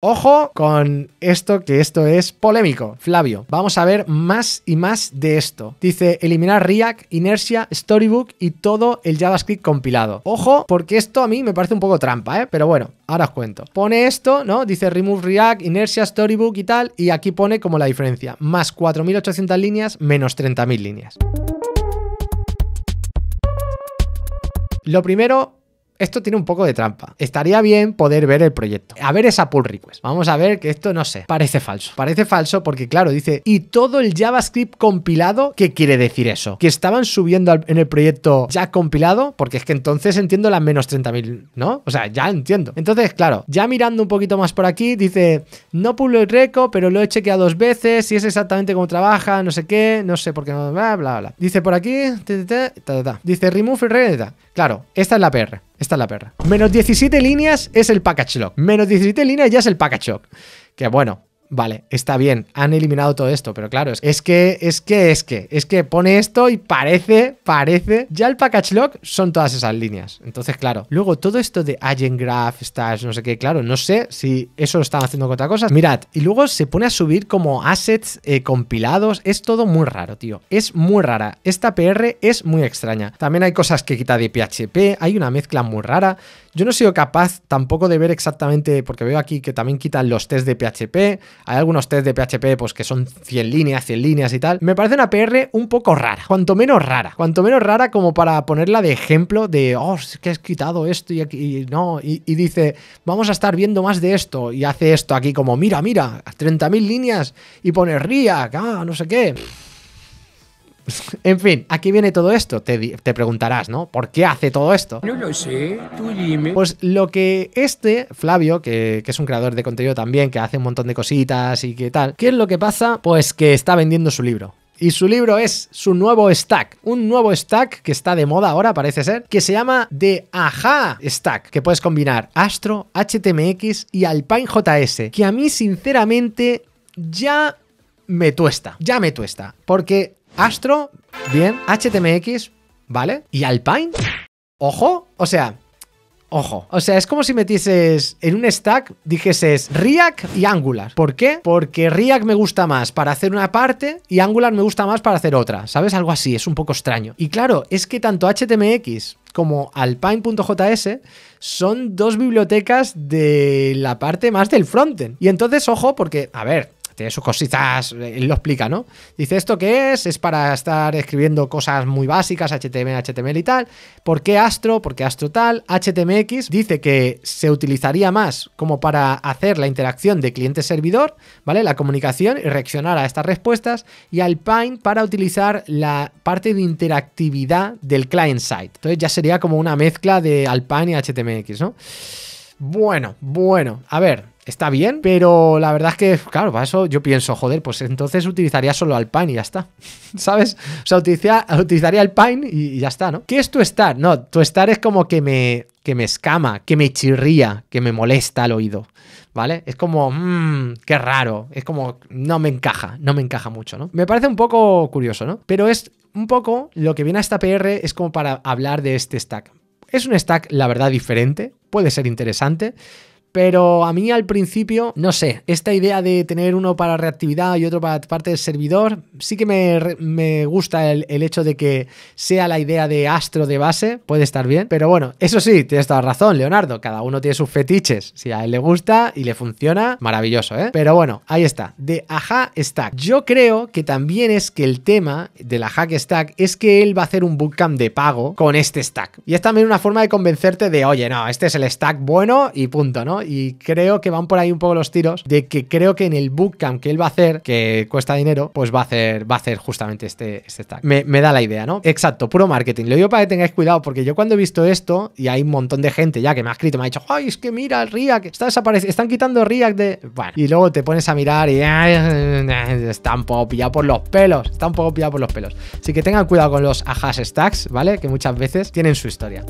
Ojo con esto, que esto es polémico. Flavio, vamos a ver más y más de esto. Dice eliminar React, Inertia, Storybook y todo el JavaScript compilado. Ojo, porque esto a mí me parece un poco trampa, ¿eh? Pero bueno, ahora os cuento. Pone esto, ¿no? Dice remove React, Inertia, Storybook y tal. Y aquí pone como la diferencia. Más 4.800 líneas, menos 30.000 líneas. Lo primero, esto tiene un poco de trampa. Estaría bien poder ver el proyecto. A ver esa pull request. Vamos a ver que esto no sé. Parece falso. Parece falso porque, claro, dice, y todo el JavaScript compilado, ¿qué quiere decir eso? Que estaban subiendo en el proyecto ya compilado, porque es que entonces entiendo las menos 30.000, ¿no? O sea, ya entiendo. Entonces, claro, ya mirando un poquito más por aquí, dice, no pulo el reco, pero lo he chequeado dos veces Si es exactamente como trabaja, no sé qué, no sé por qué no, bla, bla, bla. Dice por aquí, dice remove red. Claro, esta es la PR. Esta es la perra. Menos 17 líneas es el package lock. Menos 17 líneas ya es el package lock. Que bueno, Vale, está bien, han eliminado todo esto, pero claro, es que, es que, es que, es que pone esto y parece, parece. Ya el package lock son todas esas líneas. Entonces, claro, luego todo esto de agent graph, stash, no sé qué, claro, no sé si eso lo están haciendo con otra cosa. Mirad, y luego se pone a subir como assets eh, compilados. Es todo muy raro, tío. Es muy rara. Esta PR es muy extraña. También hay cosas que quita de PHP, hay una mezcla muy rara. Yo no he sido capaz tampoco de ver exactamente, porque veo aquí que también quitan los test de PHP, hay algunos test de PHP pues que son 100 líneas, 100 líneas y tal. Me parece una PR un poco rara, cuanto menos rara, cuanto menos rara como para ponerla de ejemplo de, oh, es que has quitado esto y, aquí, no, y, dice, vamos a estar viendo más de esto y hace esto aquí como, mira, mira, 30.000 líneas y pone RIA, ah, no sé qué. En fin, aquí viene todo esto. Te, preguntarás, ¿no? ¿Por qué hace todo esto? No lo sé, tú dime. Pues lo que este Flavio, que, que, es un creador de contenido también, que hace un montón de cositas y que tal, ¿qué es lo que pasa? Pues que está vendiendo su libro. Y su libro es su nuevo stack, un nuevo stack que está de moda ahora, parece ser, que se llama The Aja Stack, que puedes combinar Astro, HTMX y Alpine JS, que a mí sinceramente ya me tuesta, ya me tuesta, porque Astro, bien. HTMX, ¿vale? Y Alpine, ojo, o sea, Ojo, o sea, es como si metieses en un stack, dijeses React y Angular. ¿Por qué? Porque React me gusta más para hacer una parte y Angular me gusta más para hacer otra. ¿Sabes? Algo así, es un poco extraño. Y claro, es que tanto HTMX como alpine.js son dos bibliotecas de la parte más del frontend. Y entonces, ojo, porque, a ver, eso sus cositas, él lo explica, ¿no? Dice, ¿esto qué es? Es para estar escribiendo cosas muy básicas, HTML, HTML y tal. ¿Por qué Astro? ¿Por qué Astro tal? HTMX dice que se utilizaría más como para hacer la interacción de cliente-servidor, ¿vale? La comunicación y reaccionar a estas respuestas. Y Alpine para utilizar la parte de interactividad del client-side. Entonces ya sería como una mezcla de Alpine y HTMX, ¿no? Bueno, bueno, a ver, está bien, pero la verdad es que, claro, para eso yo pienso, joder, pues entonces utilizaría solo al Pine y ya está. ¿Sabes? O sea, utilizaría, al Pine y, ya está, ¿no? ¿Qué es tu estar? No, tu estar es como que me, que me escama, que me chirría, que me molesta al oído. ¿Vale? Es como, mmm, qué raro. Es como, no me encaja, no me encaja mucho, ¿no? Me parece un poco curioso, ¿no? Pero es un poco lo que viene a esta PR es como para hablar de este stack. Es un stack, la verdad, diferente, puede ser interesante, pero a mí al principio, no sé, esta idea de tener uno para reactividad y otro para parte del servidor, sí que me, gusta el, hecho de que sea la idea de astro de base, puede estar bien. Pero bueno, eso sí, tienes toda razón, Leonardo. Cada uno tiene sus fetiches. Si a él le gusta y le funciona, maravilloso, ¿eh? Pero bueno, ahí está. De Aja Stack. Yo creo que también es que el tema de la Hack Stack es que él va a hacer un bootcamp de pago con este stack. Y es también una forma de convencerte de, oye, no, este es el stack bueno y punto, ¿no? Y creo que van por ahí un poco los tiros de que creo que en el bootcamp que él va a hacer, que cuesta dinero, pues va a hacer, va a hacer justamente este, stack. Este me, da la idea, ¿no? Exacto, puro marketing. Lo digo para que tengáis cuidado, porque yo cuando he visto esto, y hay un montón de gente ya que me ha escrito, me ha dicho, ay, es que mira, el React, está desapareciendo, están quitando React de... Bueno, y luego te pones a mirar y... Está un poco pillado por los pelos, está un poco pillado por los pelos. Así que tengan cuidado con los ajas stacks, ¿vale? Que muchas veces tienen su historia.